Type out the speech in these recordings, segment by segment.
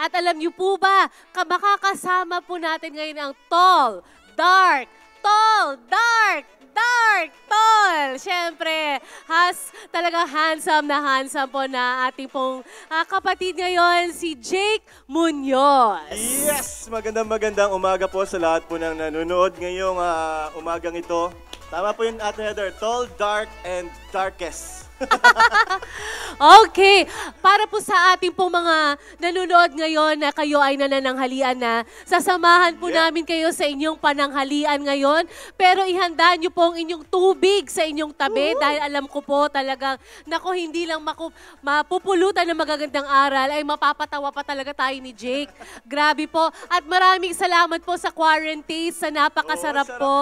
At alam niyo po ba, makakasama po natin ngayon ang tall, dark, tall, dark, dark, tall. Siyempre, has talaga handsome na handsome po na ating pong uh, kapatid ngayon, si Jake Munoz. Yes! Magandang magandang umaga po sa lahat po ng nanonood ngayong uh, umagang ito. Tama po yun, Ate Heather. Tall, dark, and darkest. okay. Para po sa ating pong mga nanonood ngayon na kayo ay nanananghalian na, sasamahan po yeah. namin kayo sa inyong pananghalian ngayon. Pero ihanda niyo po ang inyong tubig sa inyong tabi Woo! dahil alam ko po talagang, nako hindi lang maku- mapupulutan ng magagandang aral, ay mapapatawa pa talaga tayo ni Jake. Grabe po. At maraming salamat po sa quarantine, sa napakasarap oh, po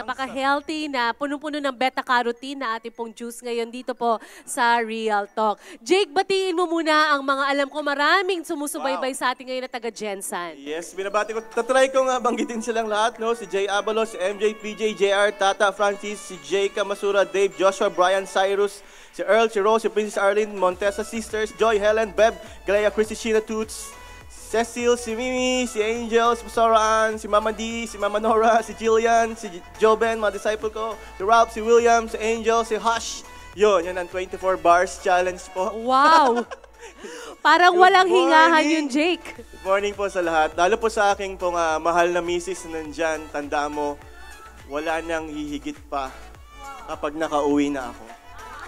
napaka-healthy na punong-puno ng beta-carotene na ating pong juice ngayon dito po sa Real Talk. Jake, batiin mo muna ang mga alam ko maraming sumusubaybay wow. sa ating ngayon na taga Jensen. Yes, binabati ko. Tatry ko uh, banggitin silang lahat, no? Si Jay Abalos, si MJ, PJ, JR, Tata, Francis, si Jay Kamasura, Dave, Joshua, Brian, Cyrus, si Earl, si Rose, si Princess Arlene, Montesa Sisters, Joy, Helen, Beb, Galea, Christy, Sheena, Toots, Cecil, si Mimi, si Angel, si Pasora si Mama D, si Mama Nora, si Jillian, si Joben, mga disciple ko, si Ralph, si William, si Angel, si Hush. Yun, yun ang 24 bars challenge po. Wow! Parang Good walang morning. hingahan yung Jake. Good morning po sa lahat. Lalo po sa aking pong uh, mahal na misis na nandyan, tandaan mo, wala nang hihigit pa kapag nakauwi na ako.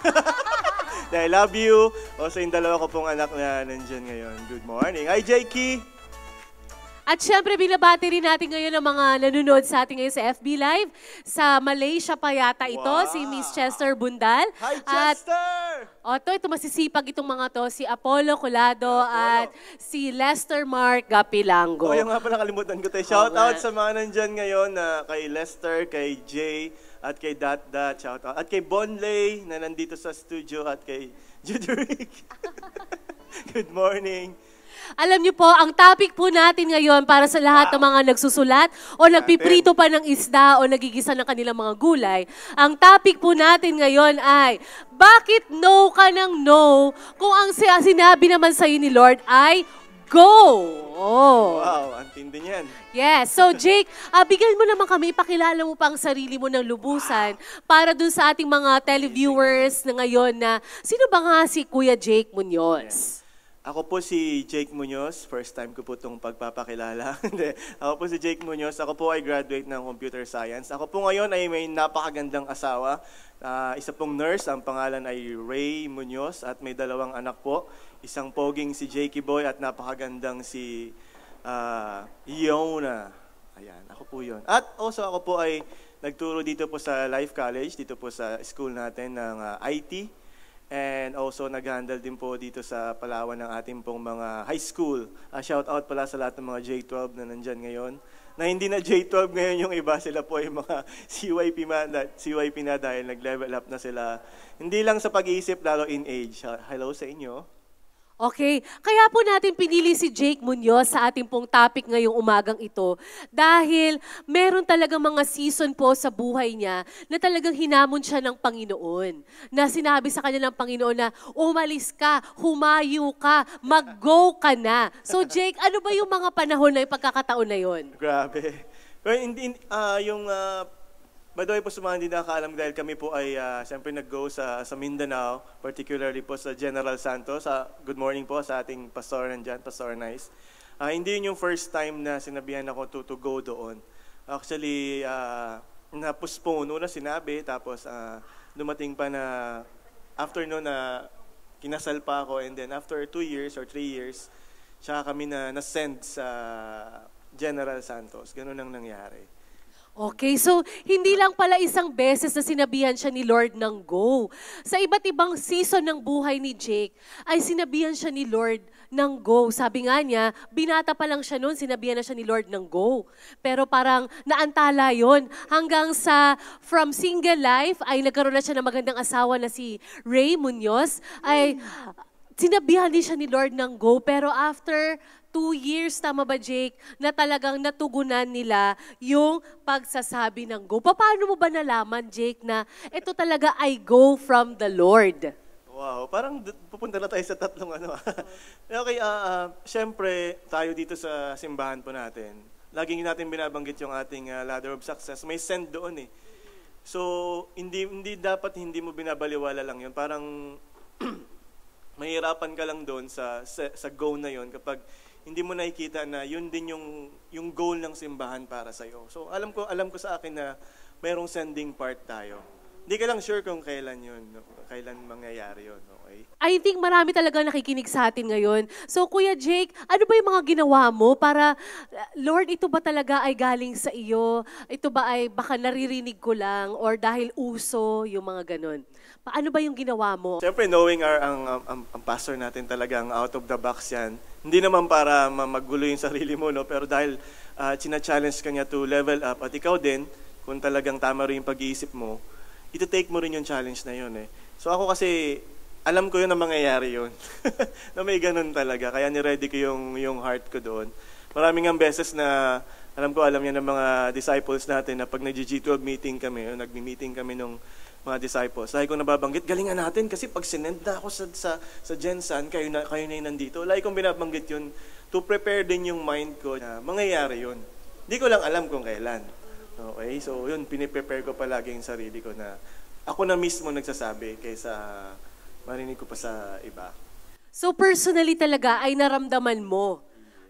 I love you. O sa yung dalawa ko pong anak na nandiyan ngayon. Good morning. Hi, Jakey! At syempre, binabati rin natin ngayon ang mga nanonood sa ating ngayon sa FB Live. Sa Malaysia pa yata ito, wow. si Miss Chester Bundal. Hi, Chester! At, oto, ito masisipag itong mga to, si Apollo Colado Apollo. at si Lester Mark Gapilango. Oh, yung nga pala kalimutan ko tayo. Eh. Shout out sa mga nandyan ngayon na uh, kay Lester, kay Jay, at kay Dat Dat, shout out. At kay Bonley na nandito sa studio at kay Juderick. Good morning. Alam niyo po, ang topic po natin ngayon para sa lahat ng mga nagsusulat o nagpiprito pa ng isda o nagigisa ng kanilang mga gulay, ang topic po natin ngayon ay, bakit no ka ng no kung ang sinabi naman sa'yo ni Lord ay go! Oh. Wow, ang tindi niyan. Yes. So, Jake, uh, bigyan mo naman kami, ipakilala mo pa ang sarili mo ng lubusan wow. para dun sa ating mga televiewers na ngayon na sino ba nga si Kuya Jake Munoz? Yeah. Ako po si Jake Munoz. First time ko po itong pagpapakilala. ako po si Jake Munoz. Ako po ay graduate ng computer science. Ako po ngayon ay may napakagandang asawa. Uh, isa pong nurse. Ang pangalan ay Ray Munoz at may dalawang anak po. Isang poging si Jakey Boy at napakagandang si uh, Yona. Ayan, ako po yon. At also ako po ay nagturo dito po sa Life College, dito po sa school natin ng uh, ah, IT And also, nag-handle din po dito sa Palawan ng ating pong mga high school. Uh, shout out pala sa lahat ng mga J-12 na nandyan ngayon. Na hindi na J-12 ngayon yung iba, sila po ay mga CYP, man, CYP na dahil nag-level up na sila. Hindi lang sa pag-iisip, lalo in age. Hello sa inyo. Okay? Kaya po natin pinili si Jake Munoz sa ating pong topic ngayong umagang ito dahil meron talaga mga season po sa buhay niya na talagang hinamon siya ng Panginoon. Na sinabi sa kanya ng Panginoon na umalis ka, humayo ka, mag-go ka na. So Jake, ano ba yung mga panahon na ah, yung pagkakataon na yon? Grabe. Well, in, in, uh, yung uh, By the way po sa mga hindi nakakaalam dahil kami po ay uh, siyempre nag-go sa, sa Mindanao, particularly po sa General Santos. Uh, good morning po sa ating pastor nandyan, Pastor Nice. Uh, hindi yun yung first time na sinabihan ako to, to go doon. Actually, uh, na-postpone. Una sinabi, tapos uh, dumating pa na afternoon na kinasal pa ako and then after two years or three years, siya kami na na-send sa General Santos. Ganun ang nangyari. Okay, so hindi lang pala isang beses na sinabihan siya ni Lord ng go. Sa iba't ibang season ng buhay ni Jake, ay sinabihan siya ni Lord ng go. Sabi nga niya, binata pa lang siya noon, sinabihan na siya ni Lord ng go. Pero parang naantala yon hanggang sa from single life ay nagkaroon na siya ng magandang asawa na si Ray Munoz. Ay, hmm. sinabihan din siya ni Lord ng go. Pero after two years, tama ba Jake, na talagang natugunan nila yung pagsasabi ng go. Paano mo ba nalaman, Jake, na ito talaga ay go from the Lord? Wow, parang pupunta na tayo sa tatlong ano. okay, uh, uh, syempre, tayo dito sa simbahan po natin. Laging natin binabanggit yung ating uh, ladder of success. May send doon eh. So, hindi, hindi dapat hindi mo binabaliwala lang yun. Parang mahirapan ka lang doon sa, sa, sa go na yon kapag hindi mo nakikita na yun din yung, yung goal ng simbahan para sa'yo. So alam ko, alam ko sa akin na mayroong sending part tayo. Hindi ka lang sure kung kailan yun, kailan mangyayari yun, okay? I think marami talaga nakikinig sa atin ngayon. So, Kuya Jake, ano ba yung mga ginawa mo para, Lord, ito ba talaga ay galing sa iyo? Ito ba ay baka naririnig ko lang or dahil uso, yung mga ganun? Paano ba yung ginawa mo? Siyempre, knowing our, ang, ang, ang pastor natin talaga, ang out of the box yan, hindi naman para magulo yung sarili mo, no? pero dahil uh, china-challenge ka niya to level up at ikaw din, kung talagang tama rin yung pag-iisip mo, ito take mo rin yung challenge na yun. Eh. So ako kasi, alam ko yun na mangyayari yun. na may ganun talaga. Kaya ni-ready ko yung, yung heart ko doon. Maraming ang beses na, alam ko, alam niya ng mga disciples natin na pag nag-G12 meeting kami, o nag-meeting kami nung mga disciples. Lagi kong nababanggit, galingan natin kasi pag sinend na ako sa, sa, sa Jensen, kayo na, kayo na yung nandito. Lagi kong binabanggit yun to prepare din yung mind ko na mangyayari yun. Hindi ko lang alam kung kailan. Okay, so yun, piniprepare ko palagi yung sarili ko na ako na mismo nagsasabi kaysa marinig ko pa sa iba. So personally talaga ay naramdaman mo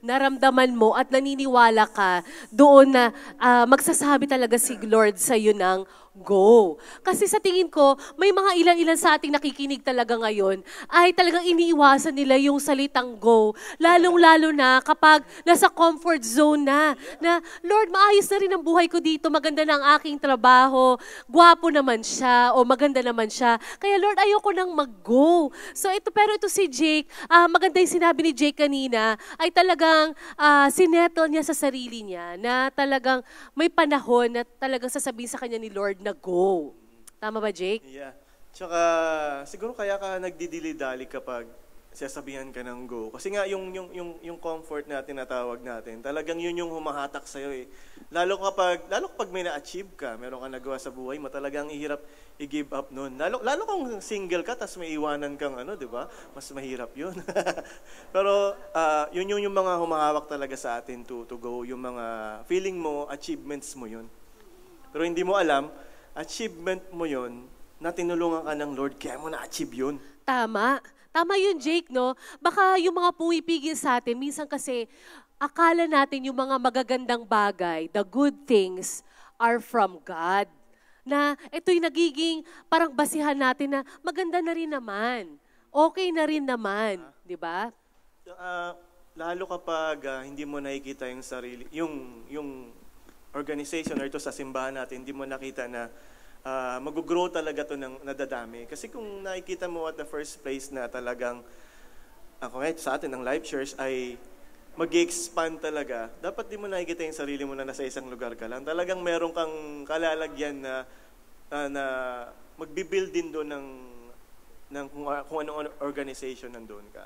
naramdaman mo at naniniwala ka doon na uh, magsasabi talaga si Lord sa iyo ng go. Kasi sa tingin ko, may mga ilan-ilan sa ating nakikinig talaga ngayon ay talagang iniiwasan nila yung salitang go. Lalong-lalo na kapag nasa comfort zone na, na Lord, maayos na rin ang buhay ko dito, maganda na ang aking trabaho, gwapo naman siya, o maganda naman siya. Kaya Lord, ayoko nang mag-go. So ito, pero ito si Jake, uh, maganda yung sinabi ni Jake kanina, ay talagang uh, ah, sinettle niya sa sarili niya na talagang may panahon na talagang sasabihin sa kanya ni Lord nag-go. Tama ba, Jake? Yeah. Tsaka, siguro kaya ka nagdidilidali kapag sasabihan ka ng go. Kasi nga, yung, yung, yung, yung comfort na tinatawag natin, talagang yun yung humahatak sa'yo eh. Lalo kapag, lalo kapag may na-achieve ka, meron ka nagawa sa buhay mo, talagang ihirap i-give up nun. Lalo, lalo kung single ka, tas may iwanan kang ano, di ba? Mas mahirap yun. Pero uh, yun yung, yung mga humahawak talaga sa atin to, to go. Yung mga feeling mo, achievements mo yun. Pero hindi mo alam, achievement mo yon na tinulungan ka ng Lord, kaya mo na-achieve yun. Tama. Tama yun, Jake, no? Baka yung mga pumipigil sa atin, minsan kasi akala natin yung mga magagandang bagay, the good things, are from God. Na ito'y nagiging parang basihan natin na maganda na rin naman. Okay na rin naman. Uh, Di ba? Uh, lalo kapag uh, hindi mo nakikita yung sarili, yung, yung organization or ito sa simbahan natin, hindi mo nakita na uh, mag-grow talaga to ng nadadami. Kasi kung nakikita mo at the first place na talagang, ako ngayon sa atin, ng live church ay mag expand talaga, dapat di mo nakikita yung sarili mo na nasa isang lugar ka lang. Talagang meron kang kalalagyan na, uh, na mag-build din doon ng, ng kung, kung anong organization nandoon ka.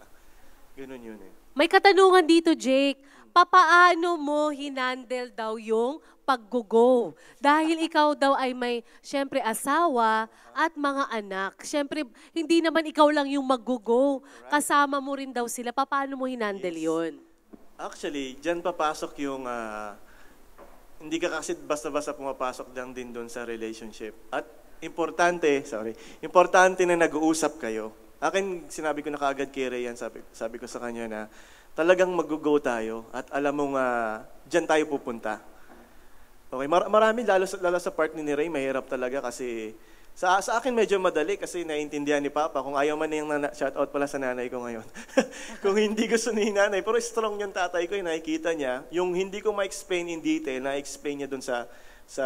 Ganun yun eh. May katanungan dito, Jake. Papaano mo hinandel daw yung paggo-go? Dahil ikaw daw ay may, syempre, asawa at mga anak. Syempre, hindi naman ikaw lang yung maggo-go. Kasama mo rin daw sila. Papaano mo hinandel yon? Actually, dyan papasok yung ah, hindi ka kasi basta-basta pumapasok lang din doon sa relationship. At importante, sorry, importante na nag-uusap kayo. Akin, sinabi ko na kaagad kay Ray yan, sabi, sabi ko sa kanya na talagang mag-go tayo at alam mong uh, dyan tayo pupunta. Okay, mar- marami, lalo sa, lalo sa part ni Ray, mahirap talaga kasi sa, sa akin medyo madali kasi naiintindihan ni Papa. Kung ayaw man yung shout out pala sa nanay ko ngayon. Kung hindi gusto ni nanay, pero strong yung tatay ko, yung nakikita niya. Yung hindi ko ma-explain in detail, na-explain niya dun sa sa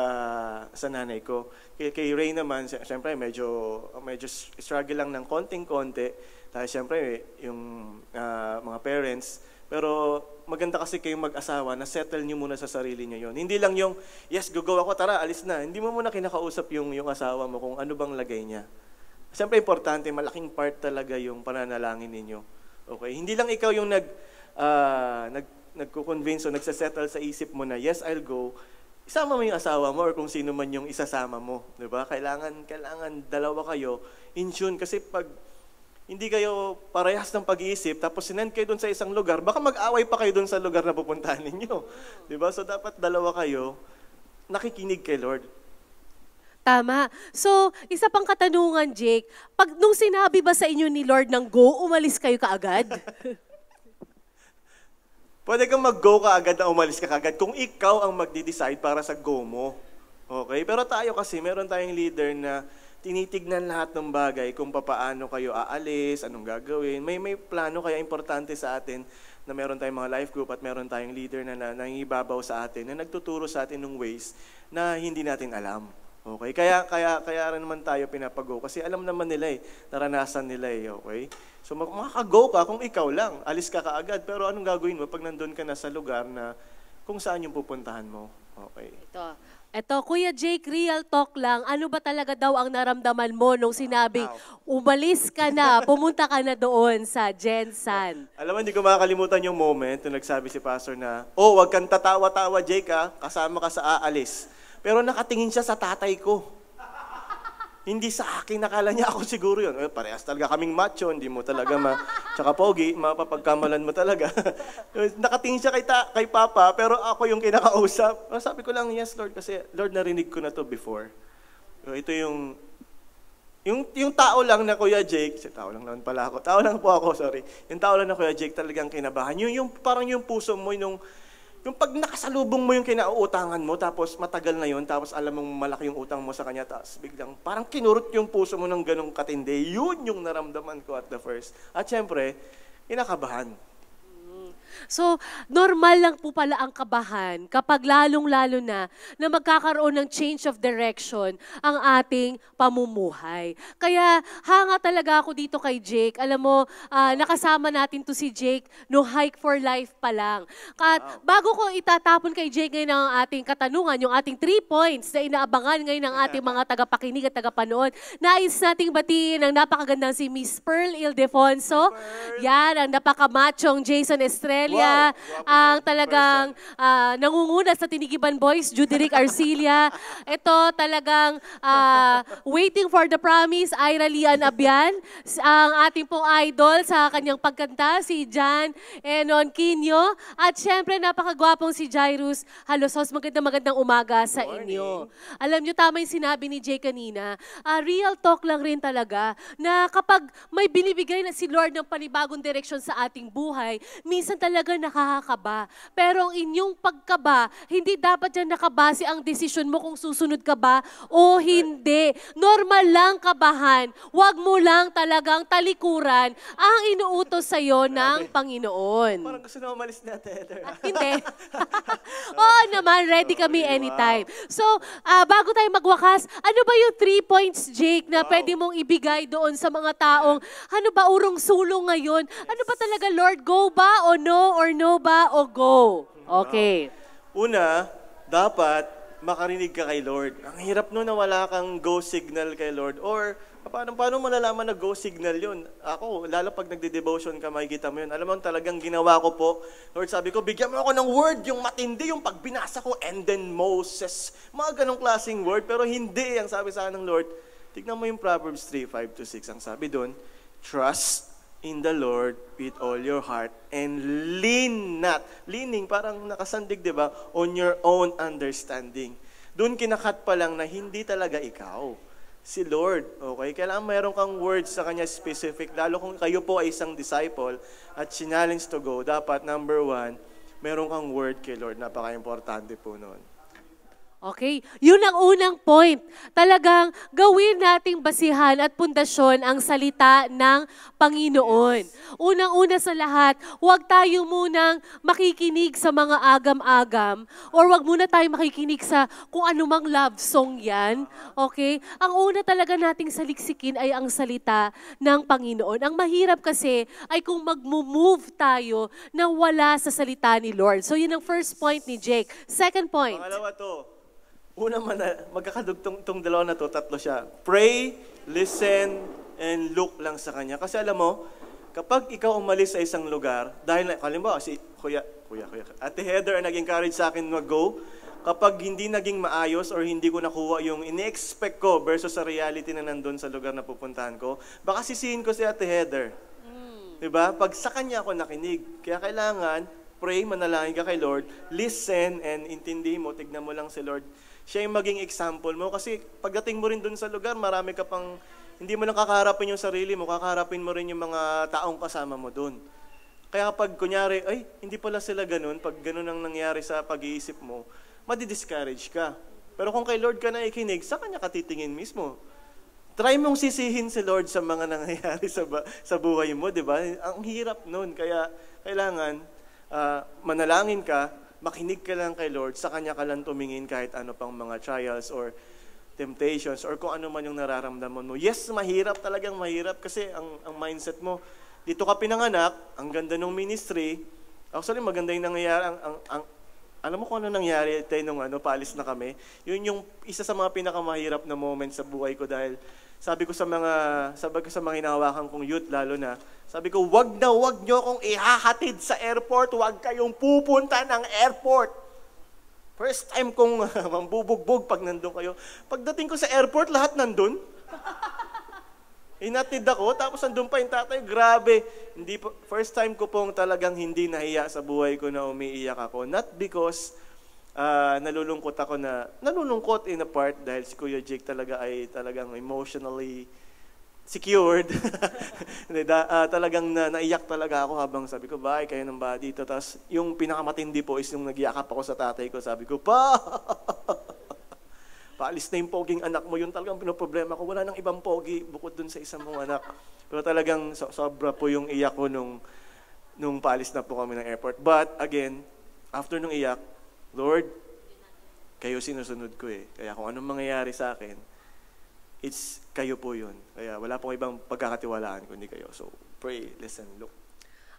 sa nanay ko. Kay, kay Ray naman, siyempre medyo medyo struggle lang ng konting-konti dahil siyempre yung uh, mga parents pero maganda kasi kayong mag-asawa na settle niyo muna sa sarili niyo yon. Hindi lang yung yes, go ako, tara, alis na. Hindi mo muna kinakausap yung yung asawa mo kung ano bang lagay niya. Siyempre importante, malaking part talaga yung pananalangin ninyo. Okay? Hindi lang ikaw yung nag uh, nag nagko-convince o nagsa-settle sa isip mo na yes, I'll go, isama mo yung asawa mo or kung sino man yung isasama mo, 'di ba? Kailangan kailangan dalawa kayo in tune kasi pag hindi kayo parehas ng pag-iisip tapos sinend kayo doon sa isang lugar, baka mag-away pa kayo doon sa lugar na pupuntahan ninyo. 'Di ba? So dapat dalawa kayo nakikinig kay Lord. Tama. So, isa pang katanungan, Jake, pag nung sinabi ba sa inyo ni Lord ng go, umalis kayo kaagad? Pwede kang mag-go ka agad na umalis ka agad kung ikaw ang magde-decide para sa go mo. Okay? Pero tayo kasi, meron tayong leader na tinitignan lahat ng bagay kung papaano kayo aalis, anong gagawin. May may plano kaya importante sa atin na meron tayong mga life group at meron tayong leader na, na nangibabaw sa atin, na nagtuturo sa atin ng ways na hindi natin alam. Okay? Kaya, kaya, kaya rin naman tayo pinapago kasi alam naman nila eh, naranasan nila eh, okay? So makaka-go ka kung ikaw lang, alis ka kaagad. Pero anong gagawin mo pag nandun ka na sa lugar na kung saan yung pupuntahan mo? Okay. Ito. Ito, Kuya Jake, real talk lang. Ano ba talaga daw ang naramdaman mo nung sinabi, wow. umalis ka na, pumunta ka na doon sa Jensen? Alam mo, hindi ko makakalimutan yung moment nung nagsabi si Pastor na, oh, wag kang tatawa-tawa, Jake, ha? kasama ka sa aalis. Pero nakatingin siya sa tatay ko. Hindi sa akin, nakala niya ako siguro yun. Eh, parehas talaga kaming macho, hindi mo talaga ma... Tsaka pogi, mapapagkamalan mo talaga. Eh, nakatingin siya kay, ta, kay Papa, pero ako yung kinakausap. Ah, sabi ko lang, yes Lord, kasi Lord, narinig ko na to before. Eh, ito yung... Yung, yung tao lang na Kuya Jake, tao lang naman pala ako, tao lang po ako, sorry. Yung tao lang na Kuya Jake talagang kinabahan. Yung, yung parang yung puso mo nung, yung pag nakasalubong mo yung kinauutangan mo, tapos matagal na yun, tapos alam mong malaki yung utang mo sa kanya, tapos biglang parang kinurot yung puso mo ng ganong katindi, yun yung naramdaman ko at the first. At syempre, inakabahan. So, normal lang po pala ang kabahan kapag lalong-lalo na na magkakaroon ng change of direction ang ating pamumuhay. Kaya hanga talaga ako dito kay Jake. Alam mo, uh, nakasama natin to si Jake no Hike for Life pa lang. At bago ko itatapon kay Jake ngayon ang ating katanungan, yung ating three points na inaabangan ngayon ng ating mga tagapakinig at tagapanood, nais nating batiin ang napakagandang si Miss Pearl Ildefonso. Yan, ang napakamachong Jason Estrella Arcilia, wow. ang talagang uh, nangunguna sa Tinigiban Boys, Juderic Arcilia. Ito talagang uh, waiting for the promise, Ira Lian Abian. Ang ating pong idol sa kanyang pagkanta, si Jan Enon Quino. At syempre, napakagwapong si Jairus Halosos. Magandang magandang umaga sa inyo. Alam nyo, tama yung sinabi ni Jay kanina. Uh, real talk lang rin talaga na kapag may binibigay na si Lord ng panibagong direksyon sa ating buhay, minsan talaga talaga nakakakaba. Pero ang inyong pagkaba, hindi dapat dyan nakabase ang desisyon mo kung susunod ka ba o hindi. Normal lang kabahan. Huwag mo lang talagang talikuran ang inuutos sa'yo ng Panginoon. Parang gusto na umalis na, Tether. Ah, hindi. Oo naman, ready kami anytime. So, uh, bago tayo magwakas, ano ba yung three points, Jake, na wow. pwede mong ibigay doon sa mga taong, ano ba urong sulong ngayon? Ano ba talaga, Lord, go ba o no? or no ba o go? Okay. Una, dapat makarinig ka kay Lord. Ang hirap no na wala kang go signal kay Lord or paano, paano malalaman na go signal 'yon? Ako, lalo pag nagde-devotion ka, makikita mo 'yon. Alam mo, talagang ginawa ko po. Lord, sabi ko, bigyan mo ako ng word, yung matindi, yung pagbinasa ko, and then Moses. Mga ganong klaseng word, pero hindi. Ang sabi sa akin ng Lord, tignan mo yung Proverbs 3, 5 to 6. Ang sabi doon, trust in the Lord with all your heart and lean not. Leaning, parang nakasandig, di ba? On your own understanding. Doon kinakat pa lang na hindi talaga ikaw. Si Lord, okay? Kailangan mayroon kang words sa Kanya specific. Lalo kung kayo po ay isang disciple at challenge to go, dapat number one, meron kang word kay Lord. Napaka-importante po noon. Okay? Yun ang unang point. Talagang gawin nating basihan at pundasyon ang salita ng Panginoon. Unang-una sa lahat, huwag tayo munang makikinig sa mga agam-agam or huwag muna tayo makikinig sa kung anumang love song yan. Okay? Ang una talaga nating saliksikin ay ang salita ng Panginoon. Ang mahirap kasi ay kung mag-move tayo na wala sa salita ni Lord. So yun ang first point ni Jake. Second point. Pangalawa to, una man, magkakadugtong tong dalawa na to, tatlo siya. Pray, listen, and look lang sa Kanya. Kasi alam mo, kapag ikaw umalis sa isang lugar, dahil, halimbawa, si Kuya, Kuya, Kuya, Ate Heather nag-encourage sa akin mag-go, kapag hindi naging maayos or hindi ko nakuha yung ini-expect ko versus sa reality na nandun sa lugar na pupuntahan ko, baka sisihin ko si Ate Heather. Mm. Diba? Pag sa kanya ako nakinig. Kaya kailangan, pray, manalangin ka kay Lord, listen, and intindihin mo, tignan mo lang si Lord siya yung maging example mo. Kasi pagdating mo rin dun sa lugar, marami ka pang, hindi mo lang kakaharapin yung sarili mo, kakaharapin mo rin yung mga taong kasama mo dun. Kaya pag kunyari, ay, hindi pala sila ganun, pag ganun ang nangyari sa pag-iisip mo, madi-discourage ka. Pero kung kay Lord ka na ikinig, sa kanya ka titingin mismo. Try mong sisihin si Lord sa mga nangyayari sa, ba, sa buhay mo, di ba? Ang hirap nun. Kaya kailangan uh, manalangin ka, makinig ka lang kay Lord, sa Kanya ka lang tumingin kahit ano pang mga trials or temptations or kung ano man yung nararamdaman mo. Yes, mahirap talagang mahirap kasi ang, ang mindset mo, dito ka pinanganak, ang ganda ng ministry, actually maganda yung nangyayari, ang, ang, ang, alam mo kung ano nangyari tayo nung ano, paalis na kami, yun yung isa sa mga pinakamahirap na moment sa buhay ko dahil sabi ko sa mga sabi ko sa mga hinahawakan kong youth lalo na, sabi ko, wag na wag nyo kong ihahatid sa airport, wag kayong pupunta ng airport. First time kong mambubugbog pag nandun kayo. Pagdating ko sa airport, lahat nandun. Inatid ako, tapos nandun pa yung tatay, grabe. Hindi po, first time ko pong talagang hindi nahiya sa buhay ko na umiiyak ako. Not because uh, nalulungkot ako na, nalulungkot in a part dahil si Kuya Jake talaga ay talagang emotionally secured. uh, talagang na, naiyak talaga ako habang sabi ko, bye, kayo nang ba dito. Tapos yung pinakamatindi po is yung nagyakap ako sa tatay ko. Sabi ko, pa! Paalis na yung poging anak mo. Yun talagang pinoproblema ko. Wala nang ibang pogi bukod dun sa isang mong anak. Pero talagang so- sobra po yung iyak ko nung, nung paalis na po kami ng airport. But again, after nung iyak, Lord, kayo sinusunod ko eh. Kaya kung anong mangyayari sa akin, it's kayo po yun. Kaya wala pong ibang pagkakatiwalaan kundi kayo. So, pray, listen, look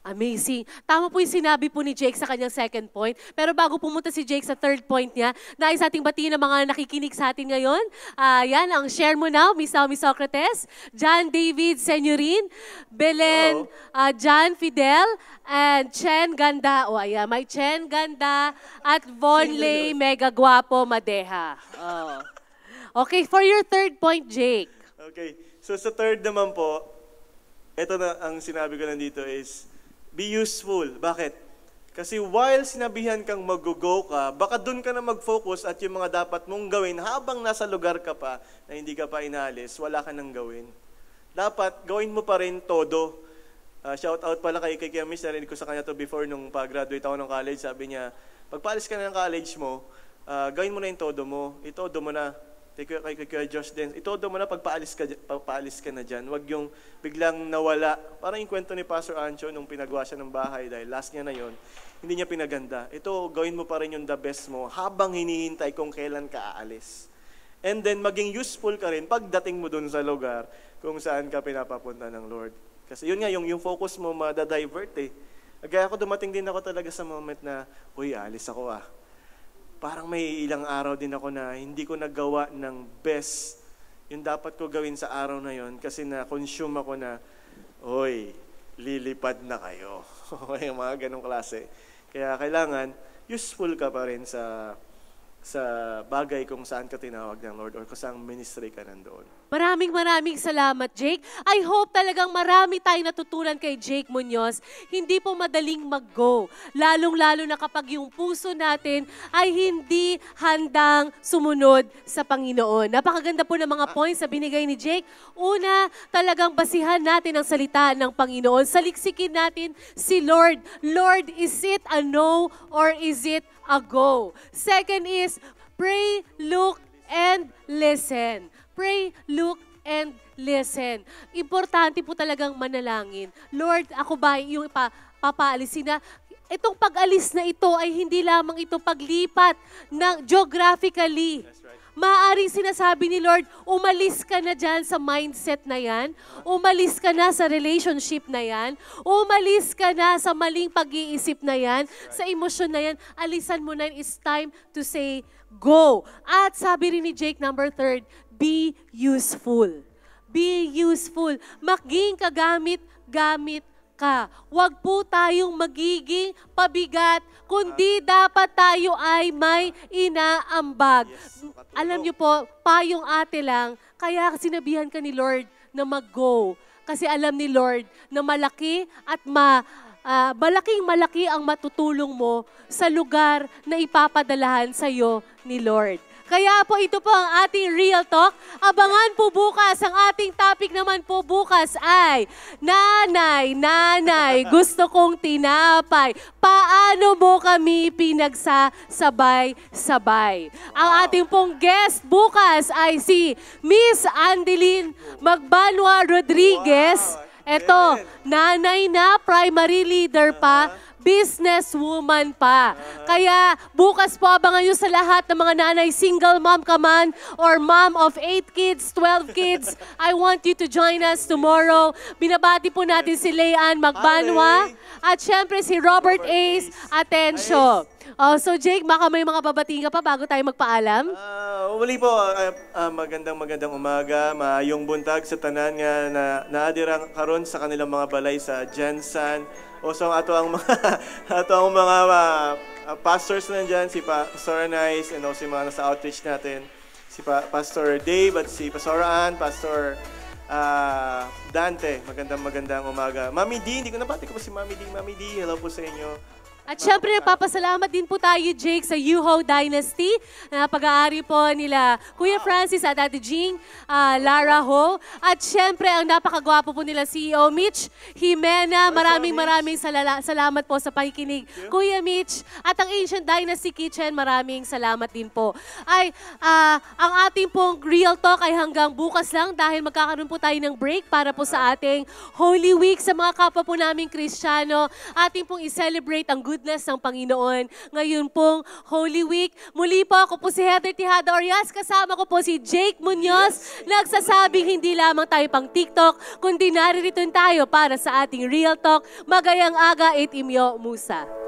Amazing. Tama po yung sinabi po ni Jake sa kanyang second point. Pero bago pumunta si Jake sa third point niya, dahil sa ating batiin ang mga nakikinig sa atin ngayon. Uh, yan, ang share mo now, Miss Naomi Socrates, John David Senyorin, Belen uh, John Fidel, and Chen Ganda. O oh, ayan, may Chen Ganda at Vonley Mega Guapo Madeha. Oh. Okay, for your third point, Jake. Okay. So sa third naman po, ito na ang sinabi ko nandito is Be useful. Bakit? Kasi while sinabihan kang mag-go ka, baka doon ka na mag-focus at yung mga dapat mong gawin habang nasa lugar ka pa na hindi ka pa inalis, wala ka nang gawin. Dapat gawin mo pa rin todo. Uh, ah, shout out pala kay Kiki Amis, narinig ko sa kanya to before nung pag-graduate ako ng college. Sabi niya, pagpaalis ka na ng college mo, uh, gawin mo na yung todo mo, itodo mo na Kay, kay, kay Josh din, itodo mo na pagpaalis ka, pagpaalis ka na dyan. Huwag yung biglang nawala. Parang yung kwento ni Pastor Ancho nung pinagawa siya ng bahay dahil last niya na yon hindi niya pinaganda. Ito, gawin mo pa rin yung the best mo habang hinihintay kung kailan ka aalis. And then, maging useful ka rin pagdating mo dun sa lugar kung saan ka pinapapunta ng Lord. Kasi yun nga, yung, yung focus mo madadivert eh. Kaya ako dumating din ako talaga sa moment na, uy, alis ako ah parang may ilang araw din ako na hindi ko nagawa ng best yung dapat ko gawin sa araw na yon kasi na-consume ako na, oy, lilipad na kayo. yung mga ganong klase. Kaya kailangan, useful ka pa rin sa sa bagay kung saan ka tinawag ng Lord or kung saan ministry ka nandoon. Maraming maraming salamat, Jake. I hope talagang marami tayong natutunan kay Jake Munoz. Hindi po madaling mag-go. Lalong-lalo na kapag yung puso natin ay hindi handang sumunod sa Panginoon. Napakaganda po ng mga points na binigay ni Jake. Una, talagang basihan natin ang salita ng Panginoon. Saliksikin natin si Lord. Lord, is it a no or is it a go? Second is, pray, look, and listen. Pray, look, and listen. Importante po talagang manalangin. Lord, ako ba yung pa, papaalisin na itong pag-alis na ito ay hindi lamang ito paglipat ng geographically. That's Maaring sinasabi ni Lord, umalis ka na dyan sa mindset na yan, umalis ka na sa relationship na yan, umalis ka na sa maling pag-iisip na yan, right. sa emosyon na yan, alisan mo na yan, it's time to say go. At sabi rin ni Jake number 3, Be useful. Be useful. Maging kagamit-gamit ka. Huwag po tayong magiging pabigat, kundi ah. dapat tayo ay may inaambag. Alam oh. niyo po, payong ate lang, kaya sinabihan ka ni Lord na mag-go. Kasi alam ni Lord na malaki at ma, uh, malaking malaki ang matutulong mo sa lugar na ipapadalahan sa iyo ni Lord. Kaya po ito po ang ating Real Talk. Abangan po bukas. Ang ating topic naman po bukas ay, Nanay, Nanay, gusto kong tinapay. Paano mo kami pinagsasabay-sabay? Ang ating pong guest bukas ay si Miss Andeline Magbanwa Rodriguez. Ito, nanay na, primary leader pa, diba? businesswoman pa. Kaya bukas po abangan nyo sa lahat ng mga nanay, single mom ka man or mom of 8 kids, 12 kids, I want you to join us tomorrow. Binabati po natin si Leanne Magbanwa at syempre si Robert, Ace Atencio. Oh, so Jake, baka may mga babating ka pa bago tayo magpaalam? Uh, ah, uli po, uh, uh, magandang magandang umaga, maayong buntag sa tanan nga na naadirang karon sa kanilang mga balay sa Jensen, o usong ato ang mga ato ang mga uh, pastors na diyan si Pastor Nice and also mga nasa outreach natin si pa- Pastor Dave at si Pastor Ann, Pastor uh, Dante. Magandang magandang umaga. Mami D, hindi ko napati ko po si Mami D. Mami D, hello po sa inyo. At syempre, nagpapasalamat din po tayo, Jake, sa Yuho Dynasty na pag-aari po nila Kuya Francis at Ate Jing, uh, ah, Lara Ho. At syempre, ang napakagwapo po nila CEO Mitch Jimena. Maraming maraming salamat po sa pakikinig. Kuya Mitch at ang Ancient Dynasty Kitchen, maraming salamat din po. Ay, uh, ang ating pong Real Talk ay hanggang bukas lang dahil magkakaroon po tayo ng break para po sa ating Holy Week sa mga kapwa po namin Kristiyano. Ating pong i-celebrate ang good goodness ng Panginoon. Ngayon pong Holy Week, muli po ako po si Heather Tihada Orias, kasama ko po si Jake Munoz, nagsasabing hindi lamang tayo pang TikTok, kundi naririto tayo para sa ating Real Talk. Magayang aga, itimyo, Musa.